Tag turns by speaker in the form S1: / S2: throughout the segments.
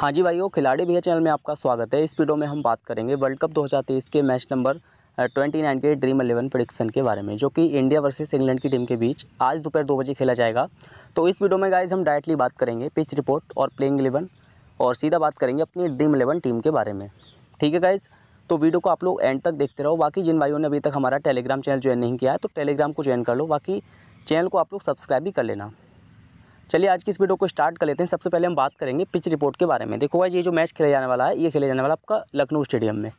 S1: हाँ जी भाइयों खिलाड़ी भैया चैनल में आपका स्वागत है इस वीडियो में हम बात करेंगे वर्ल्ड कप 2023 के मैच नंबर 29 के ड्रीम इलेवन प्रडिक्शन के बारे में जो कि इंडिया वर्सेस इंग्लैंड की टीम के बीच आज दोपहर दो बजे खेला जाएगा तो इस वीडियो में गाइज हम डायरेक्टली बात करेंगे पिच रिपोर्ट और प्लेइंग इलेवन और सीधा बात करेंगे अपनी ड्रीम इलेवन टीम के बारे में ठीक है गाइज़ तो वीडियो को आप लोग एंड तक देखते रहो बाकी जिन भाइयों ने अभी तक हमारा टेलीग्राम चैनल ज्वाइन नहीं किया है तो टेलीग्राम को ज्वाइन कर लो बाकी चैनल को आप लोग सब्सक्राइब भी कर लेना चलिए आज की इस वीडियो को स्टार्ट कर लेते हैं सबसे पहले हम बात करेंगे पिच रिपोर्ट के बारे में देखो भाई ये जो मैच खेला जाने वाला है ये खेला जाने वाला आपका लखनऊ स्टेडियम में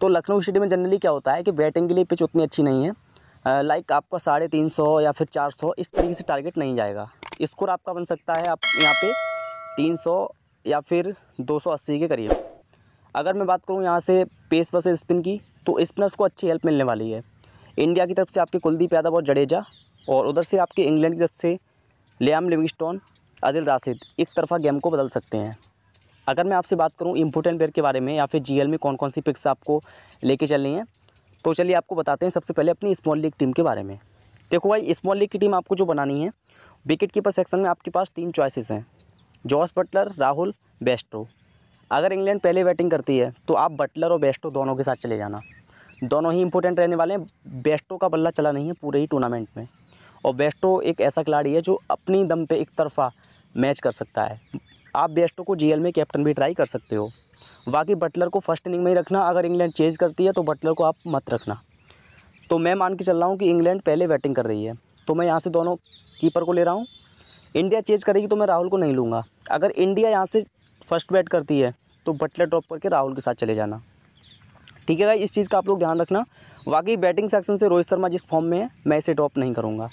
S1: तो लखनऊ स्टेडियम में जनरली क्या होता है कि बैटिंग के लिए पिच उतनी अच्छी नहीं है लाइक आपका साढ़े तीन सौ या फिर चार सौ इस तरीके से टारगेट नहीं जाएगा स्कोर आपका बन सकता है आप यहाँ पे तीन सौ या फिर दो सौ अस्सी के करीब अगर मैं बात करूँ यहाँ से पेस वर्सेज स्पिन की तो स्पिनर्स को अच्छी हेल्प मिलने वाली है इंडिया की तरफ से आपके कुलदीप यादव और जडेजा और उधर से आपके इंग्लैंड की तरफ से लियाम लिविंगस्टोन आदिल राशिद एक तरफा गेम को बदल सकते हैं अगर मैं आपसे बात करूं इम्पोर्टेंट प्लेयर के बारे में या फिर जीएल में कौन कौन सी पिक्स आपको लेके चलनी है तो चलिए आपको बताते हैं सबसे पहले अपनी स्मॉल लीग टीम के बारे में देखो भाई स्मॉल लीग की टीम आपको जो बनानी है विकेट कीपर सेक्शन में आपके पास तीन चॉइसिस हैं जॉस बटलर राहुल बेस्टो अगर इंग्लैंड पहले बैटिंग करती है तो आप बटलर और बेस्टो दोनों के साथ चले जाना दोनों ही इंपॉर्टेंट रहने वाले हैं बेस्टो का बल्ला चला नहीं है पूरे ही टूर्नामेंट में और बेस्टो एक ऐसा खिलाड़ी है जो अपनी दम पे एक तरफा मैच कर सकता है आप बेस्टो को जीएल में कैप्टन भी ट्राई कर सकते हो बाकी बटलर को फर्स्ट इनिंग में ही रखना अगर इंग्लैंड चेज करती है तो बटलर को आप मत रखना तो मैं मान के चल रहा हूँ कि इंग्लैंड पहले बैटिंग कर रही है तो मैं यहाँ से दोनों कीपर को ले रहा हूँ इंडिया चेज करेगी तो मैं राहुल को नहीं लूँगा अगर इंडिया यहाँ से फर्स्ट बैट करती है तो बटलर ड्रॉप करके राहुल के साथ चले जाना ठीक है भाई इस चीज़ का आप लोग ध्यान रखना वाकई बैटिंग सेक्शन से रोहित शर्मा जिस फॉर्म में है मैं इसे टॉप नहीं करूँगा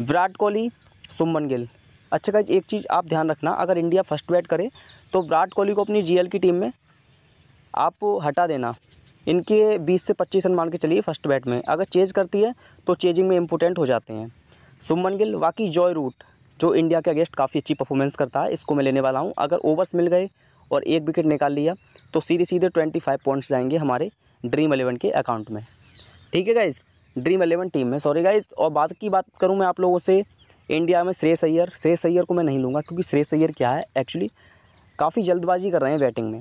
S1: विराट कोहली सुमन गिल अच्छा भाई एक चीज़ आप ध्यान रखना अगर इंडिया फर्स्ट बैट करे तो विराट कोहली को अपनी जी की टीम में आप हटा देना इनके 20 से 25 रन मान के चलिए फर्स्ट बैट में अगर चेज करती है तो चेजिंग में इम्पोर्टेंट हो जाते हैं सुमन गिल वाकई जॉय रूट जो इंडिया के अगेंस्ट काफ़ी अच्छी परफॉर्मेंस करता है इसको मैं लेने वाला हूँ अगर ओवर्स मिल गए और एक विकेट निकाल लिया तो सीधे सीधे ट्वेंटी फाइव पॉइंट्स जाएंगे हमारे ड्रीम एलेवन के अकाउंट में ठीक है गाइज ड्रीम एलेवन टीम में सॉरी गाइज और बात की बात करूँ मैं आप लोगों से इंडिया में श्रेय सैयर श्रेय सैयर को मैं नहीं लूँगा क्योंकि श्रेय सैयर क्या है एक्चुअली काफ़ी जल्दबाजी कर रहे हैं बैटिंग में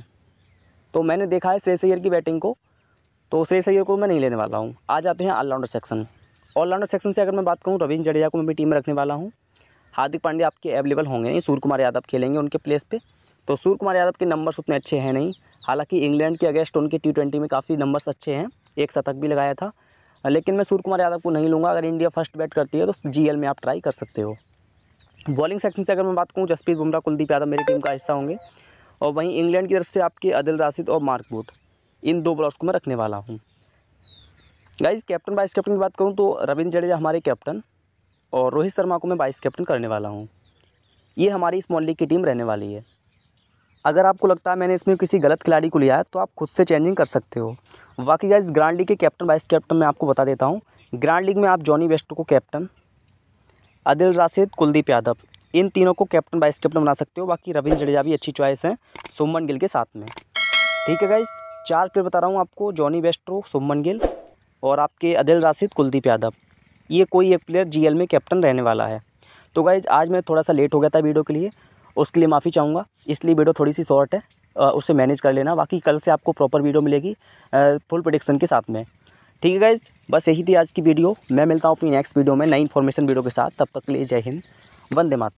S1: तो मैंने देखा है श्रेय सैयर की बैटिंग को तो श्रेय सैयर को मैं नहीं लेने वाला हूँ आ जाते हैं ऑलराउंडर सेक्शन ऑलराउंडर सेक्शन से अगर मैं बात करूँ रविंद्र जडेजा को मैं भी टीम में रखने वाला हूँ हार्दिक पांडे आपके अवेलेबल होंगे नहीं सूर्य कुमार यादव खेलेंगे उनके प्लेस पर तो सूर्य कुमार यादव के नंबर्स उतने अच्छे हैं नहीं हालांकि इंग्लैंड के अगेंस्ट उनके टी ट्वेंटी में काफ़ी नंबर्स अच्छे हैं एक शतक भी लगाया था लेकिन मैं सूर्य कुमार यादव को नहीं लूँगा अगर इंडिया फर्स्ट बैट करती है तो जी में आप ट्राई कर सकते हो बॉलिंग सेक्शन से अगर मैं बात करूँ जसप्रीत बुमराह कुलदीप यादव मेरी टीम का हिस्सा होंगे और वहीं इंग्लैंड की तरफ से आपके अदिल राशिद और मार्क बूथ इन दो बॉलर्स को मैं रखने वाला हूँ गाइज कैप्टन वाइस कैप्टन की बात करूँ तो रविंद्र जडेजा हमारे कैप्टन और रोहित शर्मा को मैं वाइस कैप्टन करने वाला हूँ ये हमारी स्मॉल लीग की टीम रहने वाली है अगर आपको लगता है मैंने इसमें किसी गलत खिलाड़ी को लिया है तो आप खुद से चेंजिंग कर सकते हो बाकी गाइज ग्रांड लीग के कैप्टन वाइस कैप्टन मैं आपको बता देता हूँ ग्रांड लीग में आप जॉनी वेस्ट को कैप्टन आदिल राशिद कुलदीप यादव इन तीनों को कैप्टन वाइस कैप्टन बना सकते हो बाकी रविंद्र जडेजा भी अच्छी चॉइस है सुमन गिल के साथ में ठीक है गाइज चार प्लेयर बता रहा हूँ आपको जॉनी वेस्ट्रो सुमन गिल और आपके अदिल राशिद कुलदीप यादव ये कोई एक प्लेयर जीएल में कैप्टन रहने वाला है तो गाइज आज मैं थोड़ा सा लेट हो गया था वीडियो के लिए उसके लिए माफ़ी चाहूँगा इसलिए वीडियो थोड़ी सी शॉर्ट है उसे मैनेज कर लेना बाकी कल से आपको प्रॉपर वीडियो मिलेगी फुल प्रोडिक्शन के साथ में ठीक है गाइज बस यही थी आज की वीडियो मैं मिलता हूँ अपनी नेक्स्ट वीडियो में नई इन्फॉर्मेशन वीडियो के साथ तब तक के लिए जय हिंद वंदे मात